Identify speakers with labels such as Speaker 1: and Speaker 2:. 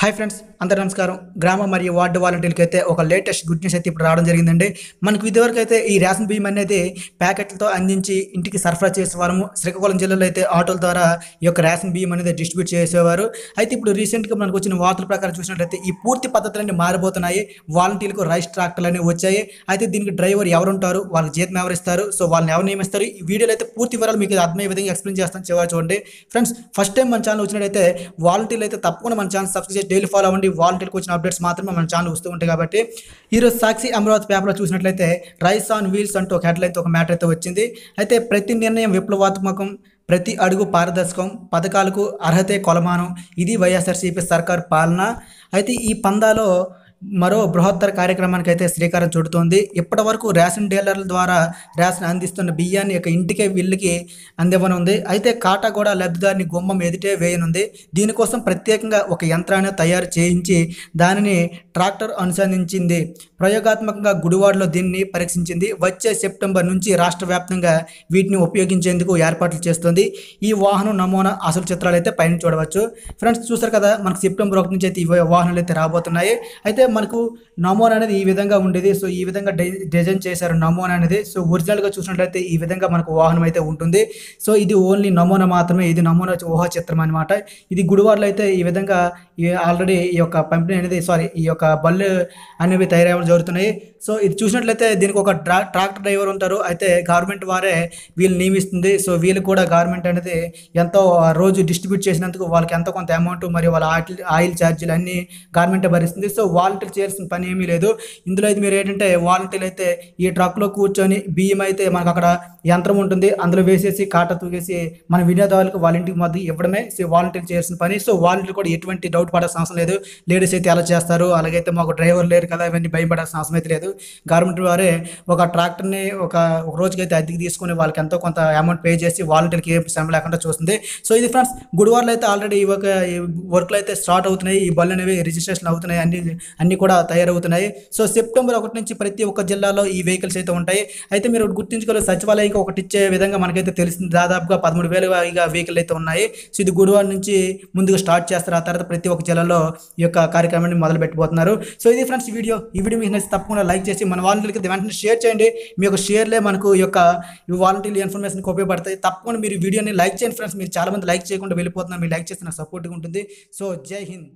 Speaker 1: hi friends అందరు నమస్కారం గ్రామ మరియు వార్డు వాలంటీర్లకి అయితే ఒక లేటెస్ట్ గుడ్ న్యూస్ అయితే ఇప్పుడు రావడం జరిగిందండి మనకు ఇదివరకు అయితే ఈ రేషన్ బియ్యం అనేది ప్యాకెట్లతో అందించి ఇంటికి సరఫరా చేసేవారము శ్రీకాకుళం జిల్లాలో అయితే ఆటోల ద్వారా ఈ యొక్క రేషన్ బియ్యం అనేది డిస్ట్రిబ్యూట్ చేసేవారు అయితే ఇప్పుడు రీసెంట్గా మనకు వచ్చిన వార్తల ప్రకారం చూసినట్లయితే ఈ పూర్తి పద్ధతులన్నీ మారిపోతున్నాయి వాలంటీర్లకు రైస్ ట్రాక్టర్లు అనేవి వచ్చాయి అయితే దీనికి డ్రైవర్ ఎవరు ఉంటారు వాళ్ళకి జీతం ఎవరు ఇస్తారు సో వాళ్ళని ఎవరు నియమిస్తారు ఈ వీడియోలో అయితే పూర్తి వివరాలు మీకు అర్థమయ్యే విధంగా ఎక్స్ప్లెయిన్ చేస్తాను చివరి చూడండి ఫ్రెండ్స్ ఫస్ట్ టైం మన ఛానల్ వచ్చినట్టయితే వాలంటీర్లు అయితే తప్పకుండా మన ఛానల్ సబ్స్క్రైబ్ డైలీ ఫాలో అవ్వండి వాలంటీర్కి వచ్చిన అప్డేట్స్ మాత్రమే మన ఛానల్ వస్తూ ఉంటాయి కాబట్టి ఈరోజు సాక్షి అమరావతి పేపర్లో చూసినట్లయితే రైస్ ఆన్ వీల్స్ అంటూ ఒక హెడ్లైన్తో ఒక మ్యాటర్ అయితే వచ్చింది అయితే ప్రతి నిర్ణయం విప్లవాత్మకం ప్రతి అడుగు పారదర్శకం పథకాలకు అర్హతే కొలమానం ఇది వైఎస్ఆర్సీపీ సర్కార్ పాలన అయితే ఈ పందాలో మరో బృహత్తర కార్యక్రమానికి అయితే శ్రీకారం చుడుతోంది ఇప్పటి వరకు రేషన్ డీలర్ల ద్వారా రేషన్ అందిస్తున్న బియ్యాన్ని ఇక ఇంటికే వీళ్ళకి అందివ్వనుంది అయితే కాటా కూడా లబ్ధిదారిని గుమ్మం ఎదుటే వేయనుంది దీనికోసం ప్రత్యేకంగా ఒక యంత్రాన్ని తయారు చేయించి దానిని ట్రాక్టర్ అనుసంధించింది ప్రయోగాత్మకంగా గుడివాడలో దీన్ని పరీక్షించింది వచ్చే సెప్టెంబర్ నుంచి రాష్ట్ర వ్యాప్తంగా వీటిని ఉపయోగించేందుకు ఏర్పాట్లు చేస్తుంది ఈ వాహనం నమూనా అసలు చిత్రాలు అయితే పైన చూడవచ్చు ఫ్రెండ్స్ చూసారు కదా మనకు సెప్టెంబర్ ఒకటి నుంచి అయితే ఈ వాహనాలు అయితే రాబోతున్నాయి అయితే మనకు నమోనా అనేది ఈ విధంగా ఉండేది సో ఈ విధంగా డిజైన్ చేశారు నమోనా అనేది సో ఒరిజినల్గా చూసినట్లయితే ఈ విధంగా మనకు వాహనం అయితే ఉంటుంది సో ఇది ఓన్లీ నమోనా మాత్రమే ఇది నమోనా ఊహా చిత్రం అనమాట ఇది గుడివాడలో అయితే ఈ విధంగా ఆల్రెడీ ఈ యొక్క పంపిణీ అనేది సారీ ఈ యొక్క బళ్ళు అనేవి తయారవడం జరుగుతున్నాయి సో ఇది చూసినట్లయితే దీనికి ఒక ట్రాక్టర్ డ్రైవర్ ఉంటారు అయితే గవర్నమెంట్ వారే వీళ్ళు నియమిస్తుంది సో వీళ్ళు కూడా గవర్నమెంట్ అనేది ఎంతో రోజు డిస్ట్రిబ్యూట్ చేసినందుకు వాళ్ళకి ఎంతో కొంత అమౌంట్ మరియు వాళ్ళ ఆయిల్ ఆయిల్ ఛార్జీలు అన్నీ గవర్నమెంట్ భరిస్తుంది సో వాళ్ళ వాలంటీర్ చేయాల్సిన పని ఏమీ లేదు ఇందులో అయితే మీరు ఏంటంటే వాలంటీర్ అయితే ఈ ట్రక్లో కూర్చొని బియ్యం అయితే మనకు అక్కడ యంత్రం ఉంటుంది అందులో వేసేసి కాట తూగేసి మన వినియోగదారులకు వాలంటీర్ మద్దతు ఇవ్వడమే సో వాలంటీర్ చేయాల్సిన పని సో వాలంటీర్ కూడా ఎటువంటి డౌట్ పడాల్సిన అవసరం లేదు లేడీస్ అయితే ఎలా చేస్తారు అలాగైతే మాకు డ్రైవర్ లేరు కదా ఇవన్నీ భయం పడాల్సిన అవసరం అయితే లేదు గవర్నమెంట్ వారే ఒక ట్రాక్టర్ని ఒక ఒక రోజుకైతే అద్దెకి తీసుకుని వాళ్ళకి ఎంతో కొంత అమౌంట్ పే చేసి వాలంటీర్కి ఏం శ్రమ లేకుండా చూస్తుంది సో ఇది ఫ్రెండ్స్ గుడివార్లు అయితే ఆల్రెడీ ఈ ఒక వర్క్లు అయితే స్టార్ట్ అవుతున్నాయి ఈ బళ్ళు అనేవి రిజిస్ట్రేషన్ అవుతున్నాయి అన్ని అన్ని కూడా తయారవుతున్నాయి సో సెప్టెంబర్ ఒకటి నుంచి ప్రతి ఒక్క జిల్లాలో ఈ వెహికల్స్ అయితే ఉంటాయి అయితే మీరు గుర్తించుకోవాలి సచివాలయం ఒకటి ఇచ్చే విధంగా మనకైతే తెలిసింది దాదాపుగా పదమూడు వేల పైగా వెహికల్ అయితే ఉన్నాయి సో ఇది గురువారం నుంచి ముందుగా స్టార్ట్ చేస్తారు ఆ తర్వాత ప్రతి ఒక్క జిల్లాలో ఈ యొక్క కార్యక్రమాన్ని మొదలు పెట్టబోతున్నారు సో ఇది ఫ్రెండ్స్ వీడియో ఈ వీడియో మీకు నచ్చి తప్పకుండా లైక్ చేసి మన వాలంటీర్కి వెంటనే షేర్ చేయండి మీ యొక్క షేర్లే మనకు ఈ యొక్క వాలంటీర్లు ఇన్ఫర్మేషన్కి ఉపయోగపడతాయి తప్పకుండా మీరు వీడియోని లైక్ చేయండి ఫ్రెండ్స్ మీరు చాలామంది లైక్ చేయకుండా వెళ్ళిపోతున్నారు మీరు లైక్ చేసిన సపోర్ట్గా ఉంటుంది సో జై హింద్